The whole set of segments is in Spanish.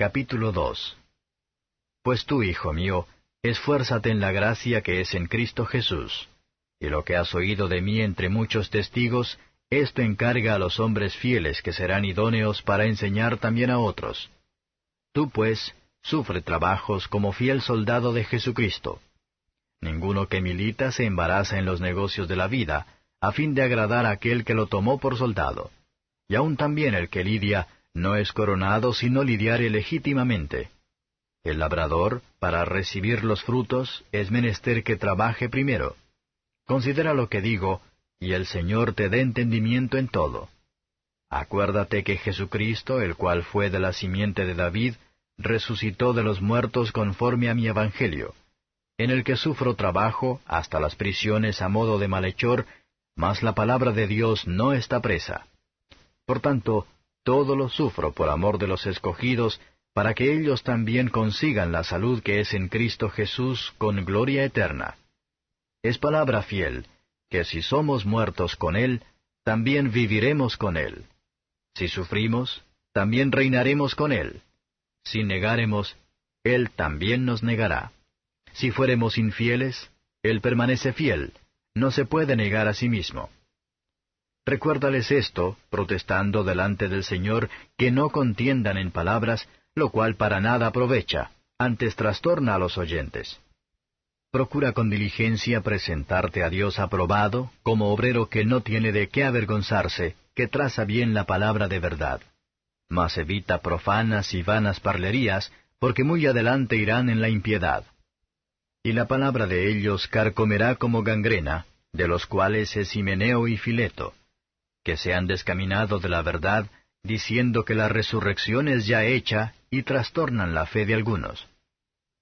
Capítulo 2 Pues tú, hijo mío, esfuérzate en la gracia que es en Cristo Jesús. Y lo que has oído de mí entre muchos testigos, esto encarga a los hombres fieles que serán idóneos para enseñar también a otros. Tú, pues, sufre trabajos como fiel soldado de Jesucristo. Ninguno que milita se embaraza en los negocios de la vida, a fin de agradar a aquel que lo tomó por soldado. Y aun también el que lidia no es coronado sino lidiar legítimamente. El labrador, para recibir los frutos, es menester que trabaje primero. Considera lo que digo, y el Señor te dé entendimiento en todo. Acuérdate que Jesucristo, el cual fue de la simiente de David, resucitó de los muertos conforme a mi evangelio, en el que sufro trabajo hasta las prisiones a modo de malhechor, mas la palabra de Dios no está presa. Por tanto, todo lo sufro por amor de los escogidos, para que ellos también consigan la salud que es en Cristo Jesús con gloria eterna. Es palabra fiel, que si somos muertos con Él, también viviremos con Él. Si sufrimos, también reinaremos con Él. Si negáremos, Él también nos negará. Si fuéremos infieles, Él permanece fiel, no se puede negar a sí mismo. Recuérdales esto, protestando delante del Señor que no contiendan en palabras, lo cual para nada aprovecha, antes trastorna a los oyentes. Procura con diligencia presentarte a Dios aprobado, como obrero que no tiene de qué avergonzarse, que traza bien la palabra de verdad. Mas evita profanas y vanas parlerías, porque muy adelante irán en la impiedad. Y la palabra de ellos carcomerá como gangrena, de los cuales es Himeneo y Fileto que se han descaminado de la verdad, diciendo que la resurrección es ya hecha y trastornan la fe de algunos.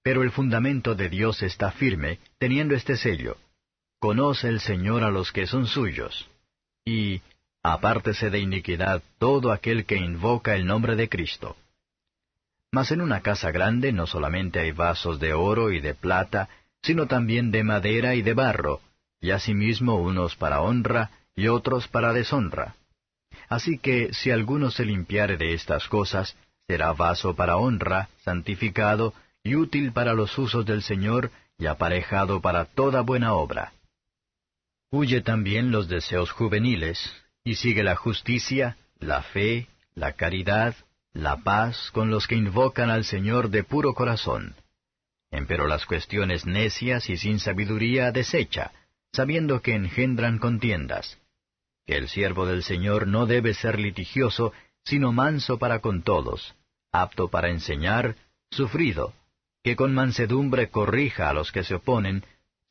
Pero el fundamento de Dios está firme, teniendo este sello. Conoce el Señor a los que son suyos. Y, apártese de iniquidad todo aquel que invoca el nombre de Cristo. Mas en una casa grande no solamente hay vasos de oro y de plata, sino también de madera y de barro, y asimismo unos para honra y otros para deshonra. Así que si alguno se limpiare de estas cosas, será vaso para honra, santificado, y útil para los usos del Señor, y aparejado para toda buena obra. Huye también los deseos juveniles, y sigue la justicia, la fe, la caridad, la paz con los que invocan al Señor de puro corazón. Empero las cuestiones necias y sin sabiduría desecha, sabiendo que engendran contiendas que el siervo del Señor no debe ser litigioso, sino manso para con todos, apto para enseñar, sufrido, que con mansedumbre corrija a los que se oponen,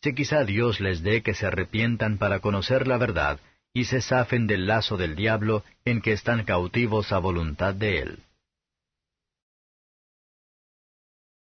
si quizá Dios les dé que se arrepientan para conocer la verdad y se zafen del lazo del diablo en que están cautivos a voluntad de él.